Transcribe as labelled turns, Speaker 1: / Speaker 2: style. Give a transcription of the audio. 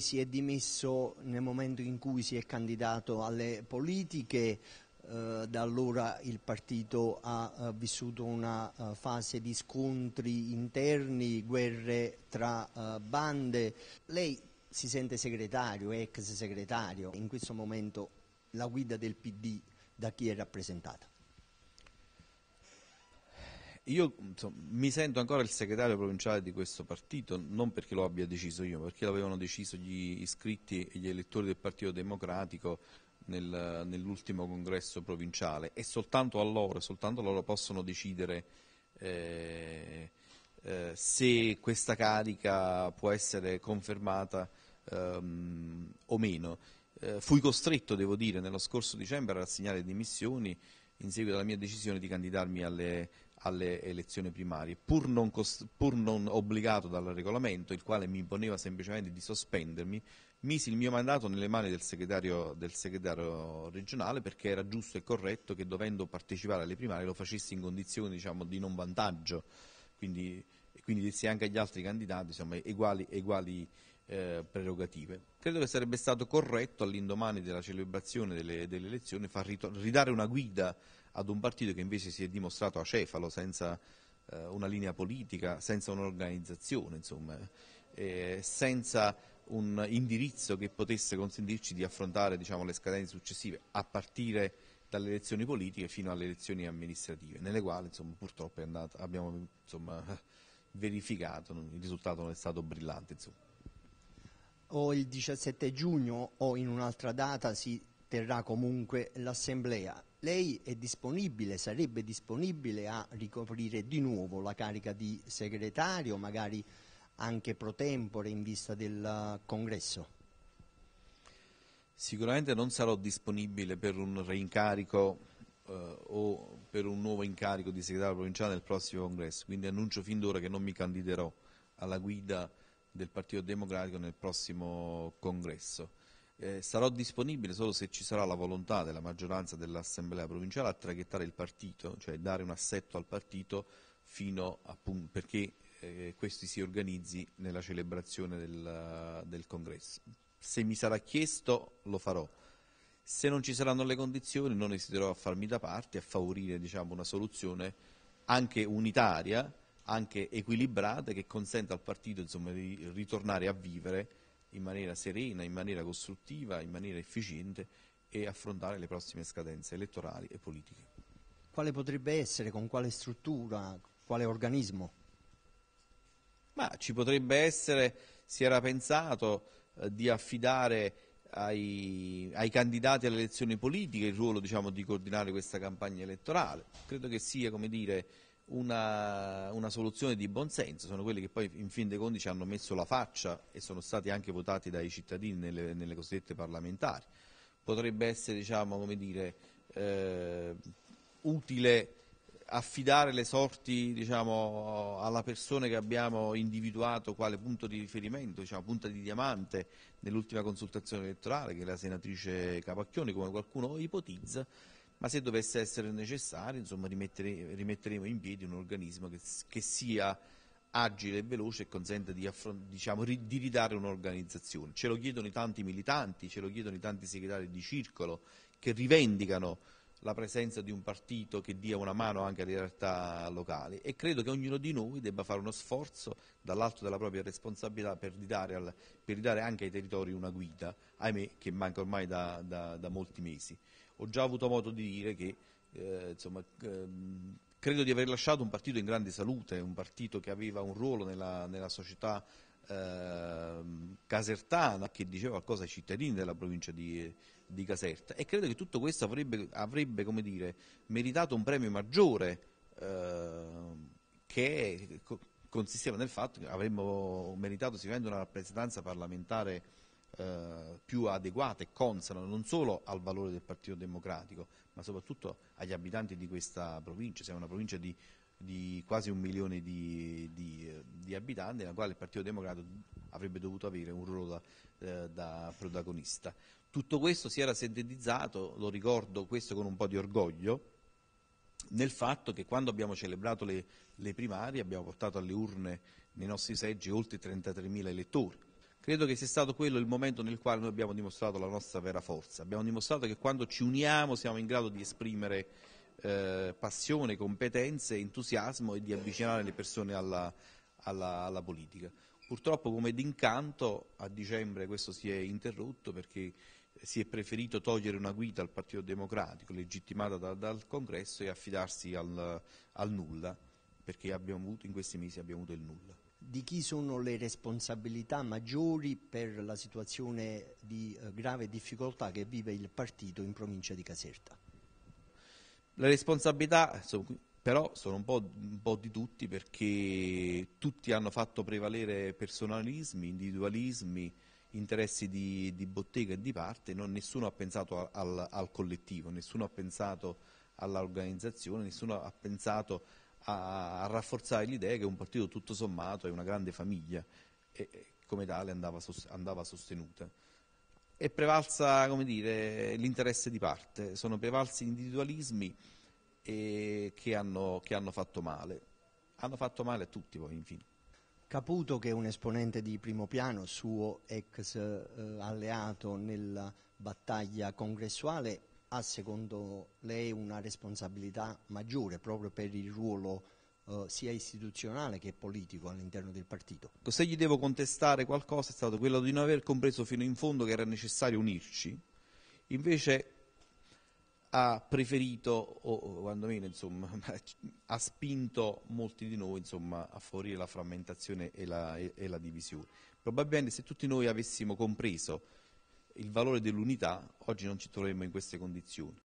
Speaker 1: si è dimesso nel momento in cui si è candidato alle politiche, eh, da allora il partito ha, eh, vissuto una eh, fase di scontri interni, guerre tra bande. Lei si sente segretario, ex segretario, in questo momento la guida del PD da chi è rappresentata? Io insomma,
Speaker 2: mi sento ancora il segretario provinciale di questo partito, non perché lo abbia deciso io, ma perché l'avevano deciso gli iscritti e gli elettori del Partito Democratico nel, nell'ultimo congresso provinciale e soltanto a loro, soltanto loro possono decidere eh, eh, se questa carica può essere confermata ehm, o meno. Eh, fui costretto, devo dire, nello scorso dicembre a rassegnare dimissioni in seguito alla mia decisione di candidarmi alle alle elezioni primarie, pur non, pur non obbligato dal regolamento, il quale mi imponeva semplicemente di sospendermi, misi il mio mandato nelle mani del segretario, del segretario, regionale perché era giusto e corretto che dovendo partecipare alle primarie lo facessi in condizioni diciamo, di non vantaggio. Quindi quindi se anche agli altri candidati insomma, uguali, uguali eh, prerogative. Credo che sarebbe stato corretto all'indomani della celebrazione delle, delle elezioni far ridare una guida ad un partito che invece si è dimostrato acefalo, senza eh, una linea politica, senza un'organizzazione, insomma, eh, senza un indirizzo che potesse consentirci di affrontare diciamo, le scadenze successive, a partire dalle elezioni politiche fino alle elezioni amministrative, nelle quali insomma, purtroppo andata, abbiamo insomma, verificato, il risultato non è stato brillante. Insomma.
Speaker 1: O il 17 giugno o in un'altra data si terrà comunque l'assemblea. Lei è disponibile, sarebbe disponibile a ricoprire di nuovo la carica di segretario, magari anche pro tempore in vista del congresso?
Speaker 2: Sicuramente non sarò disponibile per un reincarico eh, o per un nuovo incarico di segretario provinciale nel prossimo congresso, quindi annuncio fin d'ora che non mi candiderò alla guida del Partito Democratico nel prossimo congresso. Eh, sarò disponibile solo se ci sarà la volontà della maggioranza dell'Assemblea provinciale a traghettare il partito, cioè dare un assetto al partito fino a, perché eh, questi si organizzi nella celebrazione del, del congresso. Se mi sarà chiesto lo farò se non ci saranno le condizioni non esiterò a farmi da parte, a favorire diciamo, una soluzione anche unitaria, anche equilibrata, che consenta al partito insomma, di ritornare a vivere in maniera serena, in maniera costruttiva, in maniera efficiente e affrontare le prossime scadenze elettorali e politiche.
Speaker 1: Quale potrebbe essere, con quale struttura, quale organismo?
Speaker 2: Ma ci potrebbe essere, si era pensato eh, di affidare ai, ai, candidati alle elezioni politiche il ruolo diciamo, di coordinare questa campagna elettorale. Credo che sia dire, una, una, soluzione di buonsenso, sono quelli che poi in fin dei conti ci hanno messo la faccia e sono stati anche votati dai cittadini nelle, nelle cosiddette parlamentari. Potrebbe essere diciamo, dire, eh, utile affidare le sorti diciamo, alla persona che abbiamo individuato quale punto di riferimento, diciamo, punta di diamante nell'ultima consultazione elettorale, che è la senatrice Capacchioni, come qualcuno ipotizza, ma se dovesse essere necessario insomma, rimettere, rimetteremo in piedi un organismo che, che sia agile e veloce e consente di, diciamo, di ridare un'organizzazione. Ce lo chiedono i tanti militanti, ce lo chiedono i tanti segretari di circolo che rivendicano la presenza di un partito che dia una mano anche alle realtà locali e credo che ognuno di noi debba fare uno sforzo dall'alto della propria responsabilità per ridare, al, per ridare, anche ai territori una guida, ahimè che manca ormai da, da, da molti mesi. Ho già avuto modo di dire che eh, insomma, ehm, credo di aver lasciato un partito in grande salute, un partito che aveva un ruolo nella, nella società Ehm, casertana che diceva qualcosa ai cittadini della provincia di, di Caserta e credo che tutto questo avrebbe, avrebbe dire, meritato un premio maggiore eh, che consisteva nel fatto che avremmo meritato sicuramente una rappresentanza parlamentare eh, più adeguata e consona non solo al valore del Partito Democratico ma soprattutto agli abitanti di questa provincia, siamo una provincia di di quasi un milione di, di, di abitanti, nella quale il Partito Democratico avrebbe dovuto avere un ruolo da, eh, da, protagonista. Tutto questo si era sintetizzato, lo ricordo questo con un po' di orgoglio, nel fatto che quando abbiamo celebrato le, le primarie abbiamo portato alle urne nei nostri seggi oltre 33.000 elettori. Credo che sia stato quello il momento nel quale noi abbiamo dimostrato la nostra vera forza, abbiamo dimostrato che quando ci uniamo siamo in grado di esprimere eh, passione, competenze, entusiasmo e di avvicinare le persone alla, alla, alla politica. Purtroppo come d'incanto a dicembre questo si è interrotto perché si è preferito togliere una guida al Partito Democratico legittimata da, dal congresso e affidarsi al, al nulla, perché abbiamo avuto, in questi mesi abbiamo avuto il nulla.
Speaker 1: Di chi sono le responsabilità maggiori per la situazione di eh, grave difficoltà che vive il partito in provincia di Caserta? Le
Speaker 2: responsabilità però
Speaker 1: sono un po', un po', di tutti
Speaker 2: perché tutti hanno fatto prevalere personalismi, individualismi, interessi di, di bottega e di parte, non, nessuno ha pensato al, al, collettivo, nessuno ha pensato all'organizzazione, nessuno ha pensato a, a, rafforzare l'idea che un partito tutto sommato è una grande famiglia e come tale andava, andava sostenuta è prevalsa dire, l'interesse di parte, sono prevalsi individualismi eh, che, hanno, che, hanno, fatto male, hanno fatto
Speaker 1: male a tutti poi infine. Caputo che è un esponente di primo piano, suo ex eh, alleato nella battaglia congressuale, ha secondo lei una responsabilità maggiore proprio per il ruolo eh, sia istituzionale che politico all'interno del partito.
Speaker 2: Ecco, se gli devo contestare qualcosa è stato quello di non aver compreso fino in fondo che era necessario unirci, invece ha preferito, o quantomeno insomma, ha spinto molti di noi insomma, a favorire la frammentazione e la, e, e la divisione. Probabilmente se tutti noi avessimo compreso il valore dell'unità, oggi non ci troveremmo in queste condizioni.